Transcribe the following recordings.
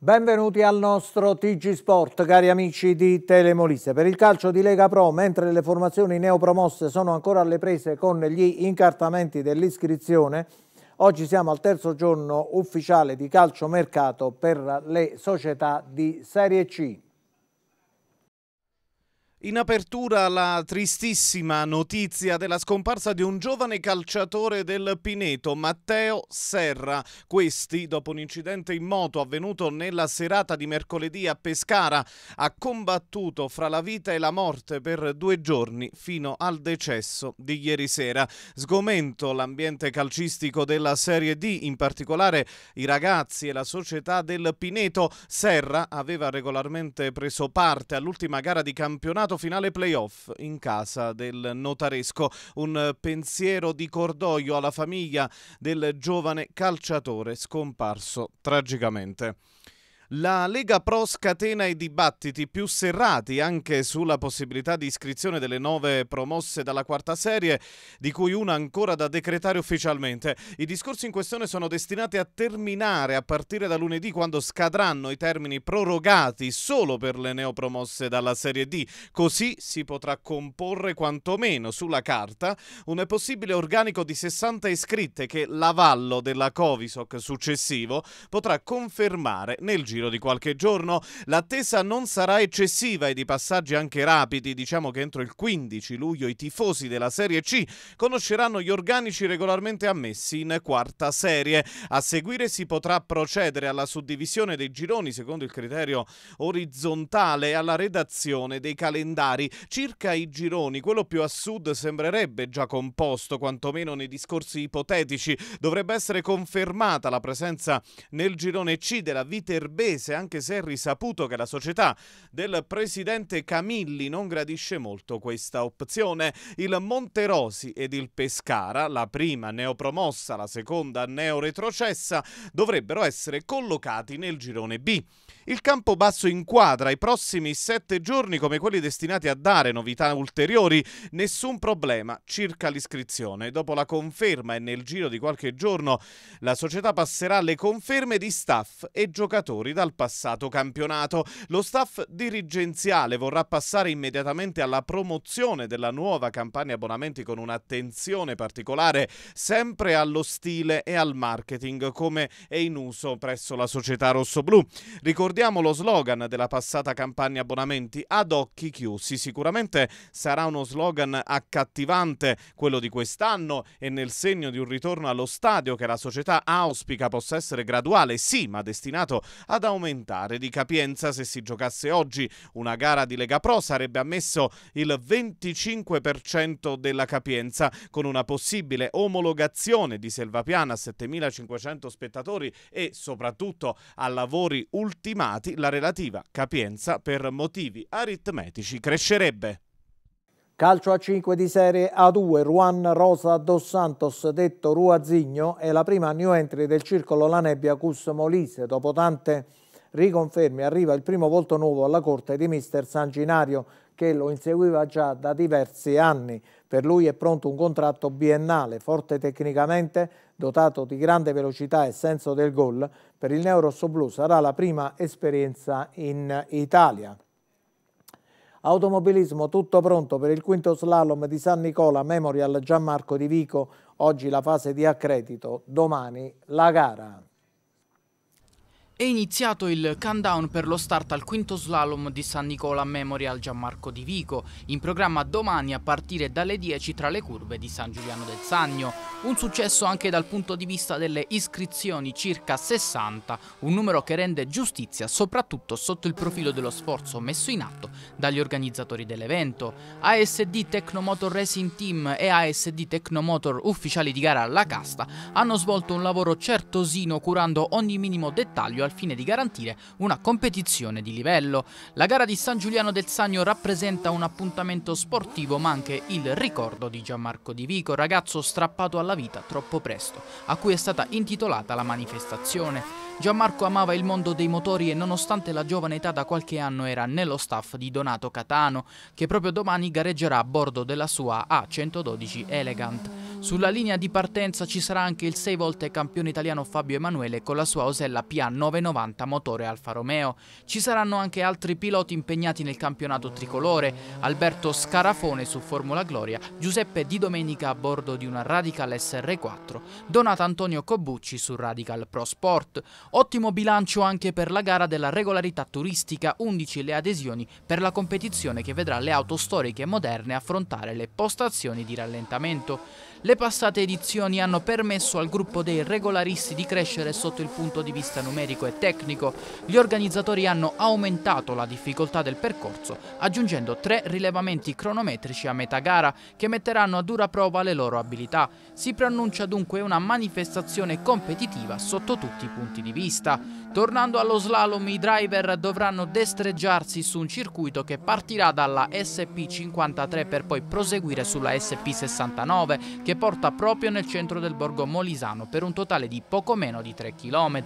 Benvenuti al nostro TG Sport, cari amici di Telemolise. Per il calcio di Lega Pro, mentre le formazioni neopromosse sono ancora alle prese con gli incartamenti dell'iscrizione, Oggi siamo al terzo giorno ufficiale di calciomercato per le società di Serie C. In apertura la tristissima notizia della scomparsa di un giovane calciatore del Pineto, Matteo Serra. Questi, dopo un incidente in moto avvenuto nella serata di mercoledì a Pescara, ha combattuto fra la vita e la morte per due giorni fino al decesso di ieri sera. Sgomento l'ambiente calcistico della Serie D, in particolare i ragazzi e la società del Pineto. Serra aveva regolarmente preso parte all'ultima gara di campionato quarto finale playoff in casa del Notaresco. Un pensiero di cordoglio alla famiglia del giovane calciatore scomparso tragicamente. La Lega Pro scatena i dibattiti più serrati anche sulla possibilità di iscrizione delle nove promosse dalla quarta serie, di cui una ancora da decretare ufficialmente. I discorsi in questione sono destinati a terminare a partire da lunedì, quando scadranno i termini prorogati solo per le neopromosse dalla serie D. Così si potrà comporre quantomeno sulla carta un possibile organico di 60 iscritte che l'avallo della Covisoc successivo potrà confermare nel giro giro di qualche giorno. L'attesa non sarà eccessiva e di passaggi anche rapidi, diciamo che entro il 15 luglio i tifosi della Serie C conosceranno gli organici regolarmente ammessi in quarta serie. A seguire si potrà procedere alla suddivisione dei gironi secondo il criterio orizzontale alla redazione dei calendari. Circa i gironi, quello più a sud sembrerebbe già composto, quantomeno nei discorsi ipotetici. Dovrebbe essere confermata la presenza nel girone C della Viterbese Valdese, anche se è risaputo che la società del presidente Camilli non gradisce molto questa opzione. Il Monterosi ed il Pescara, la prima neopromossa, la seconda neoretrocessa, dovrebbero essere collocati nel girone B. Il campo basso inquadra i prossimi sette giorni come quelli destinati a dare novità ulteriori. Nessun problema circa l'iscrizione. Dopo la conferma e nel giro di qualche giorno la società passerà le conferme di staff e giocatori dal passato campionato. Lo staff dirigenziale vorrà passare immediatamente alla promozione della nuova campagna abbonamenti con un'attenzione particolare sempre allo stile e al marketing come è in uso presso la società rossoblù. Ricordiamo lo slogan della passata campagna abbonamenti ad occhi chiusi. Sicuramente sarà uno slogan accattivante quello di quest'anno e nel segno di un ritorno allo stadio che la società auspica possa essere graduale, sì, ma destinato ad aumentare di capienza se si giocasse oggi. Una gara di Lega Pro sarebbe ammesso il 25% della capienza, con una possibile omologazione di Selvapiana a 7.500 spettatori e soprattutto a lavori ultimati la relativa capienza per motivi aritmetici crescerebbe. Calcio a 5 di Serie A2, Juan Rosa Dos Santos, detto Ruazigno, è la prima new entry del circolo La Nebbia Cus Molise. Dopo tante riconferme arriva il primo volto nuovo alla corte di mister Sanginario, che lo inseguiva già da diversi anni. Per lui è pronto un contratto biennale, forte tecnicamente, dotato di grande velocità e senso del gol. Per il Neurosso Blu sarà la prima esperienza in Italia. Automobilismo tutto pronto per il quinto slalom di San Nicola Memorial Gianmarco di Vico, oggi la fase di accredito, domani la gara. È iniziato il countdown per lo start al quinto slalom di San Nicola Memorial Gianmarco di Vico, in programma domani a partire dalle 10 tra le curve di San Giuliano del Sagno. Un successo anche dal punto di vista delle iscrizioni, circa 60, un numero che rende giustizia soprattutto sotto il profilo dello sforzo messo in atto dagli organizzatori dell'evento. ASD Tecnomotor Racing Team e ASD Tecnomotor ufficiali di gara alla casta hanno svolto un lavoro certosino curando ogni minimo dettaglio al fine di garantire una competizione di livello. La gara di San Giuliano del Sagno rappresenta un appuntamento sportivo ma anche il ricordo di Gianmarco Di Vico, ragazzo strappato alla vita troppo presto, a cui è stata intitolata la manifestazione. Gianmarco amava il mondo dei motori e nonostante la giovane età da qualche anno era nello staff di Donato Catano, che proprio domani gareggerà a bordo della sua A112 Elegant. Sulla linea di partenza ci sarà anche il 6 volte campione italiano Fabio Emanuele con la sua Osella PA990 motore Alfa Romeo. Ci saranno anche altri piloti impegnati nel campionato tricolore, Alberto Scarafone su Formula Gloria, Giuseppe Di Domenica a bordo di una Radical SR4, Donato Antonio Cobucci su Radical Pro Sport, Ottimo bilancio anche per la gara della regolarità turistica, 11 le adesioni per la competizione che vedrà le auto storiche e moderne affrontare le postazioni di rallentamento. Le passate edizioni hanno permesso al gruppo dei regolaristi di crescere sotto il punto di vista numerico e tecnico. Gli organizzatori hanno aumentato la difficoltà del percorso, aggiungendo tre rilevamenti cronometrici a metà gara che metteranno a dura prova le loro abilità. Si preannuncia dunque una manifestazione competitiva sotto tutti i punti di vista. Tornando allo slalom, i driver dovranno destreggiarsi su un circuito che partirà dalla SP53 per poi proseguire sulla SP69 che porta proprio nel centro del borgo molisano per un totale di poco meno di 3 km.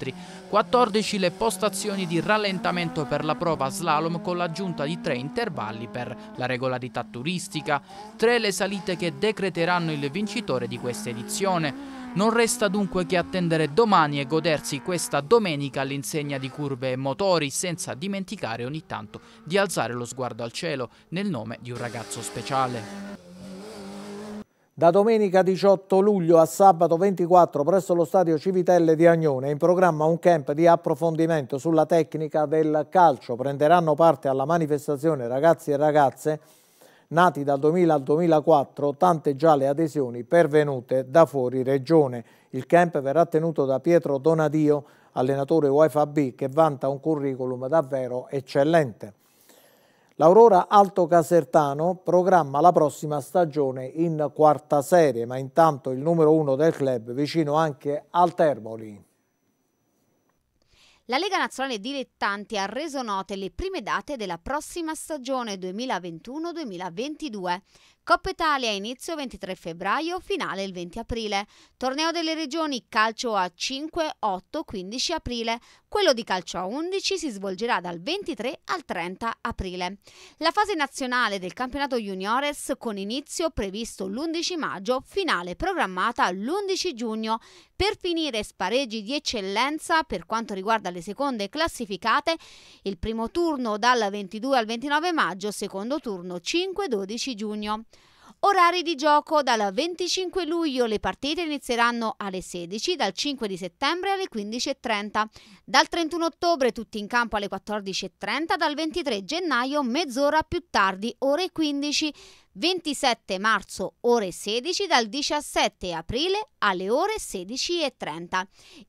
14 le postazioni di rallentamento per la prova slalom con l'aggiunta di 3 intervalli per la regolarità turistica, 3 le salite che decreteranno il vincitore di questa edizione. Non resta dunque che attendere domani e godersi questa domenica all'insegna di curve e motori, senza dimenticare ogni tanto di alzare lo sguardo al cielo nel nome di un ragazzo speciale. Da domenica 18 luglio a sabato 24 presso lo stadio Civitelle di Agnone è in programma un camp di approfondimento sulla tecnica del calcio. Prenderanno parte alla manifestazione ragazzi e ragazze nati dal 2000 al 2004, tante già le adesioni pervenute da fuori regione. Il camp verrà tenuto da Pietro Donadio, allenatore UEFA B, che vanta un curriculum davvero eccellente. L'Aurora Alto Casertano programma la prossima stagione in quarta serie, ma intanto il numero uno del club vicino anche al Termoli. La Lega Nazionale Dilettanti ha reso note le prime date della prossima stagione 2021-2022 Coppa Italia inizio 23 febbraio, finale il 20 aprile. Torneo delle regioni calcio a 5, 8, 15 aprile. Quello di calcio a 11 si svolgerà dal 23 al 30 aprile. La fase nazionale del campionato juniores con inizio previsto l'11 maggio, finale programmata l'11 giugno, per finire spareggi di eccellenza per quanto riguarda le seconde classificate, il primo turno dal 22 al 29 maggio, secondo turno 5-12 giugno. Orari di gioco dal 25 luglio le partite inizieranno alle 16, dal 5 di settembre alle 15.30, dal 31 ottobre tutti in campo alle 14.30, dal 23 gennaio mezz'ora più tardi, ore 15. 27 marzo ore 16 dal 17 aprile alle ore 16.30.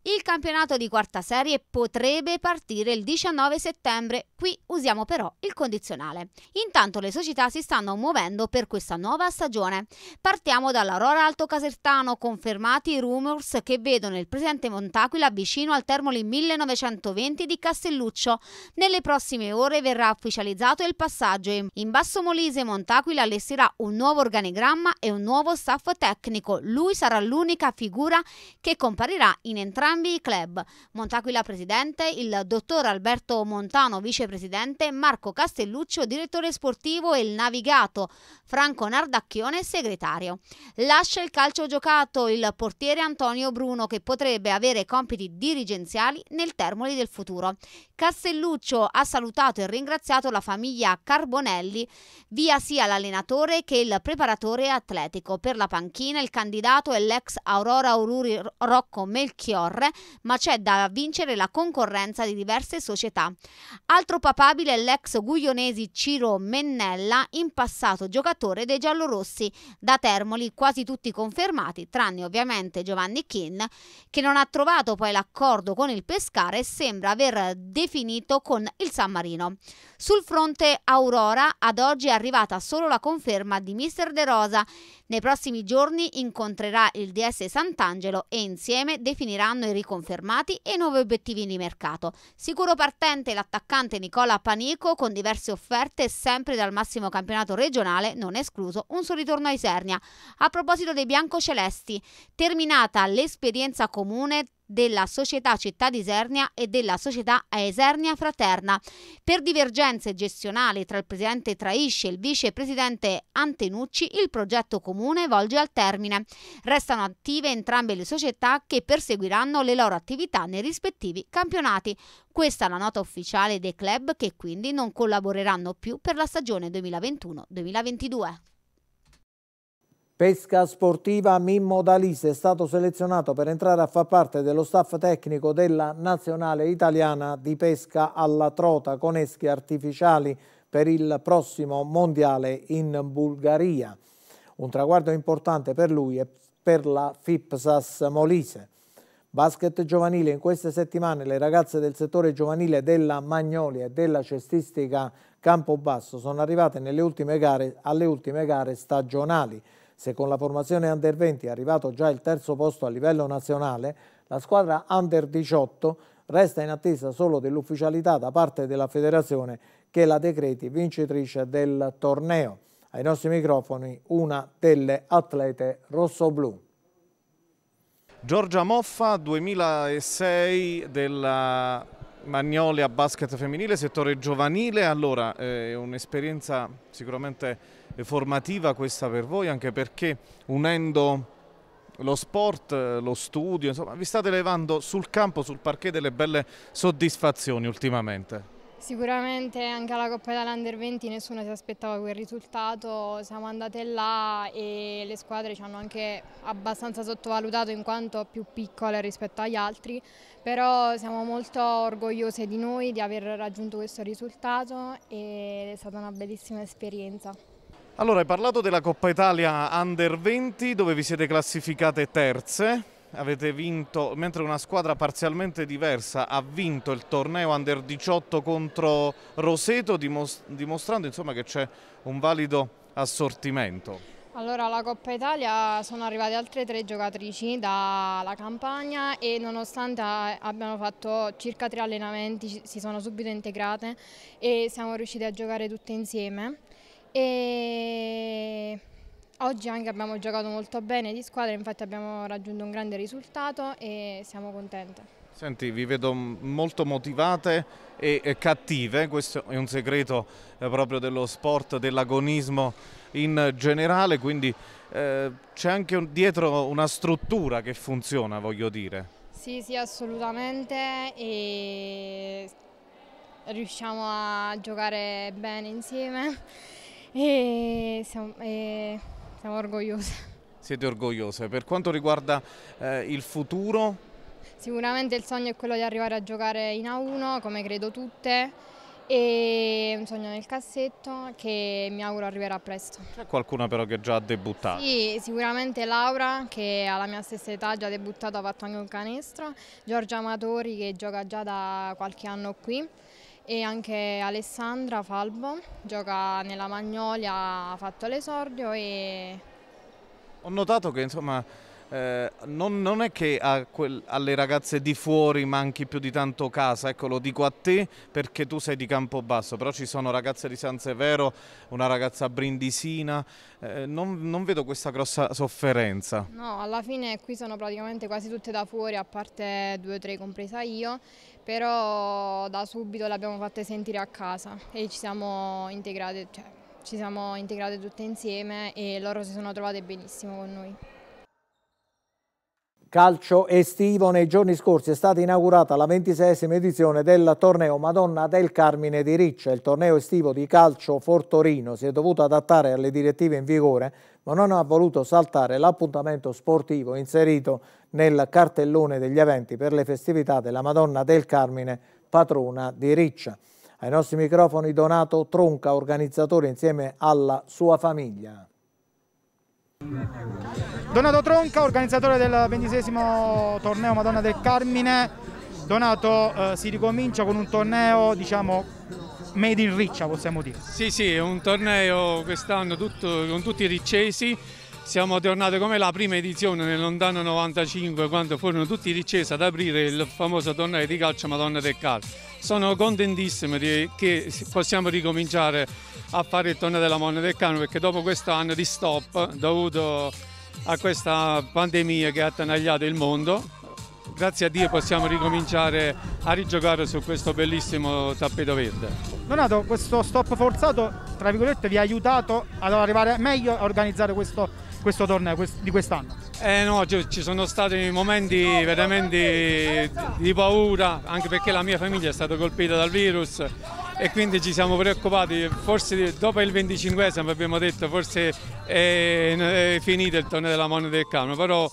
Il campionato di quarta serie potrebbe partire il 19 settembre, qui usiamo però il condizionale. Intanto le società si stanno muovendo per questa nuova stagione. Partiamo dall'Aurora Alto Casertano, confermati i rumors che vedono il presidente Montaquila vicino al Termoli 1920 di Castelluccio. Nelle prossime ore verrà ufficializzato il passaggio in Basso Molise Montaquila alle 16 gestirà un nuovo organigramma e un nuovo staff tecnico. Lui sarà l'unica figura che comparirà in entrambi i club. Montaquila presidente, il dottor Alberto Montano vicepresidente, Marco Castelluccio direttore sportivo e il navigato, Franco Nardacchione segretario. Lascia il calcio giocato il portiere Antonio Bruno che potrebbe avere compiti dirigenziali nel Termoli del futuro. Castelluccio ha salutato e ringraziato la famiglia Carbonelli, via sia l'allenatore allenatore che il preparatore atletico. Per la panchina il candidato è l'ex Aurora Aururi Rocco Melchiorre, ma c'è da vincere la concorrenza di diverse società. Altro papabile è l'ex guglionesi Ciro Mennella, in passato giocatore dei giallorossi, da Termoli quasi tutti confermati, tranne ovviamente Giovanni Kin, che non ha trovato poi l'accordo con il Pescara e sembra aver definito con il San Marino. Sul fronte Aurora ad oggi è arrivata solo la conferma di Mister De Rosa. Nei prossimi giorni incontrerà il DS Sant'Angelo e insieme definiranno i riconfermati e i nuovi obiettivi di mercato. Sicuro partente l'attaccante Nicola Panico con diverse offerte sempre dal massimo campionato regionale, non escluso un suo ritorno ai Sernia. A proposito dei biancocelesti, terminata l'esperienza comune della Società Città di Isernia e della Società Esernia Fraterna. Per divergenze gestionali tra il presidente Traisci e il vicepresidente Antenucci, il progetto comune volge al termine. Restano attive entrambe le società che perseguiranno le loro attività nei rispettivi campionati. Questa è la nota ufficiale dei club che quindi non collaboreranno più per la stagione 2021-2022. Pesca sportiva Mimmo Dalise è stato selezionato per entrare a far parte dello staff tecnico della nazionale italiana di pesca alla trota con eschi artificiali per il prossimo mondiale in Bulgaria. Un traguardo importante per lui e per la FIPSAS Molise. Basket giovanile, in queste settimane le ragazze del settore giovanile della Magnolia e della cestistica Campobasso sono arrivate ultime gare, alle ultime gare stagionali. Se con la formazione Under 20 è arrivato già il terzo posto a livello nazionale, la squadra Under 18 resta in attesa solo dell'ufficialità da parte della federazione che la decreti vincitrice del torneo. Ai nostri microfoni una delle atlete rossoblù. Giorgia Moffa, 2006 della Magnolia Basket Femminile, settore giovanile. Allora, è eh, un'esperienza sicuramente eh, formativa questa per voi, anche perché unendo lo sport, eh, lo studio, insomma, vi state levando sul campo, sul parquet delle belle soddisfazioni ultimamente. Sicuramente anche alla Coppa Italia Under 20 nessuno si aspettava quel risultato, siamo andate là e le squadre ci hanno anche abbastanza sottovalutato in quanto più piccole rispetto agli altri, però siamo molto orgogliose di noi, di aver raggiunto questo risultato ed è stata una bellissima esperienza. Allora, hai parlato della Coppa Italia Under 20 dove vi siete classificate terze, avete vinto, mentre una squadra parzialmente diversa ha vinto il torneo Under 18 contro Roseto dimostrando insomma, che c'è un valido assortimento. Allora, alla Coppa Italia sono arrivate altre tre giocatrici dalla campagna e nonostante abbiamo fatto circa tre allenamenti si sono subito integrate e siamo riuscite a giocare tutte insieme. E oggi anche abbiamo giocato molto bene di squadra, infatti abbiamo raggiunto un grande risultato e siamo contente. Senti, vi vedo molto motivate e cattive, questo è un segreto eh, proprio dello sport, dell'agonismo in generale, quindi eh, c'è anche un, dietro una struttura che funziona, voglio dire. Sì, sì, assolutamente e riusciamo a giocare bene insieme e siamo, e siamo orgogliose. Siete orgogliose. Per quanto riguarda eh, il futuro? Sicuramente il sogno è quello di arrivare a giocare in A1, come credo tutte, e un sogno nel cassetto che mi auguro arriverà presto. C'è qualcuna però che già ha debuttato? Sì, sicuramente Laura che alla mia stessa età ha già ha debuttato, ha fatto anche un canestro, Giorgia Amatori che gioca già da qualche anno qui e anche Alessandra Falbo gioca nella Magnolia, ha fatto l'esordio e... Ho notato che insomma eh, non, non, è che quel, alle ragazze di fuori manchi più di tanto casa, ecco lo dico a te perché tu sei di Campobasso, però ci sono ragazze di San Severo, una ragazza brindisina, eh, non, non, vedo questa grossa sofferenza. No, alla fine qui sono praticamente quasi tutte da fuori, a parte due o tre compresa io però da subito l'abbiamo fatta sentire a casa e ci siamo integrate, cioè, ci siamo integrate tutte insieme e loro si sono trovate benissimo con noi. Calcio estivo, nei giorni scorsi è stata inaugurata la 26esima edizione del torneo Madonna del Carmine di Riccia. Il torneo estivo di calcio Fortorino si è dovuto adattare alle direttive in vigore ma non ha voluto saltare l'appuntamento sportivo inserito nel cartellone degli eventi per le festività della Madonna del Carmine, patrona di Riccia. Ai nostri microfoni Donato Tronca, organizzatore insieme alla sua famiglia. Donato Tronca, organizzatore del ventisesimo torneo Madonna del Carmine. Donato eh, si ricomincia con un torneo diciamo, made in riccia possiamo dire. Sì, sì, è un torneo quest'anno tutto, con tutti i riccesi. Siamo tornati come la prima edizione nel lontano 95 quando furono tutti i riccesi ad aprire il famoso torneo di calcio Madonna del Calcio. Sono contentissimo di, che possiamo ricominciare a fare il torneo della Madonna del Calcio perché dopo questo anno di stop dovuto a questa pandemia che ha attanagliato il mondo grazie a Dio possiamo ricominciare a rigiocare su questo bellissimo tappeto verde. Donato, questo stop forzato, tra virgolette, vi ha aiutato ad arrivare meglio a organizzare questo, questo torneo quest di quest'anno? Eh no, ci sono stati momenti veramente di paura, anche perché la mia famiglia è stata colpita dal virus e quindi ci siamo preoccupati, forse dopo il 25esimo abbiamo detto forse è, è finito il torneo della Mano del Cano, però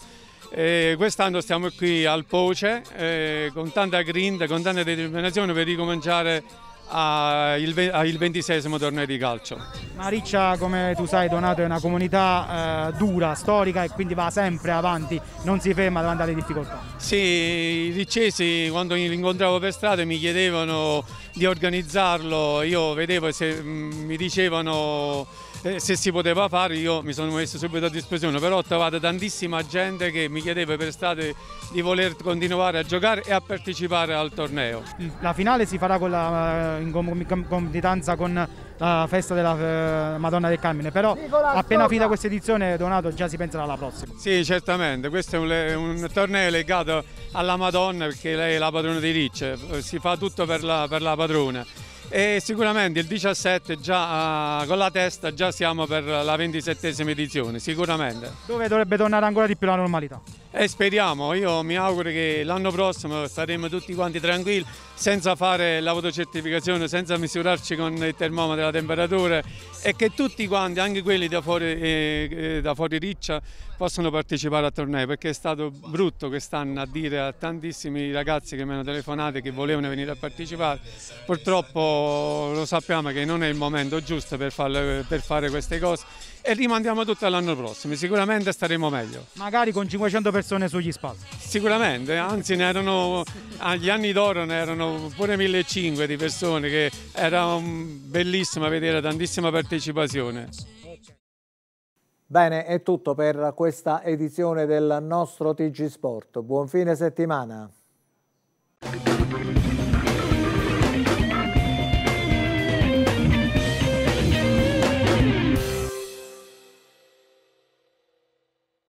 eh, quest'anno stiamo qui al Poce eh, con tanta grinta, con tanta determinazione per ricominciare al ventisesimo torneo di calcio. Ma Riccia, come tu sai, Donato è una comunità eh, dura, storica e quindi va sempre avanti, non si ferma davanti alle difficoltà. Sì, i riccesi quando li incontravo per strada mi chiedevano di organizzarlo, io vedevo se mm, mi dicevano eh, se si poteva fare io mi sono messo subito a disposizione, però ho trovato tantissima gente che mi chiedeva per estate di voler continuare a giocare e a partecipare al torneo. La finale si farà con la, eh, in concomitanza con la festa della eh, Madonna del Carmine, però appena finita questa edizione Donato già si penserà alla prossima. Sì, certamente, questo è un, un torneo legato alla Madonna perché lei è la padrona di Ricce, eh, si fa tutto per la, per la padrona. E sicuramente il 17 già uh, con la testa già siamo per la 27esima edizione, sicuramente. Dove dovrebbe tornare ancora di più la normalità? E speriamo, io mi auguro che l'anno prossimo staremo tutti quanti tranquilli, senza fare l'autocertificazione, senza misurarci con il termometro la temperatura e che tutti quanti, anche quelli da fuori, eh, eh da fuori riccia, possano partecipare al torneo perché è stato brutto quest'anno a dire a tantissimi ragazzi che mi hanno telefonato che volevano venire a partecipare. Purtroppo lo sappiamo che non è il momento giusto per, farle, per fare queste cose e rimandiamo tutto all'anno prossimo, sicuramente staremo meglio. Magari con 500 persone sugli spazi. Sicuramente, anzi ne erano, agli anni d'oro ne erano pure 1500 di persone, che era bellissimo vedere tantissima partecipazione. Bene, è tutto per questa edizione del nostro TG Sport. Buon fine settimana.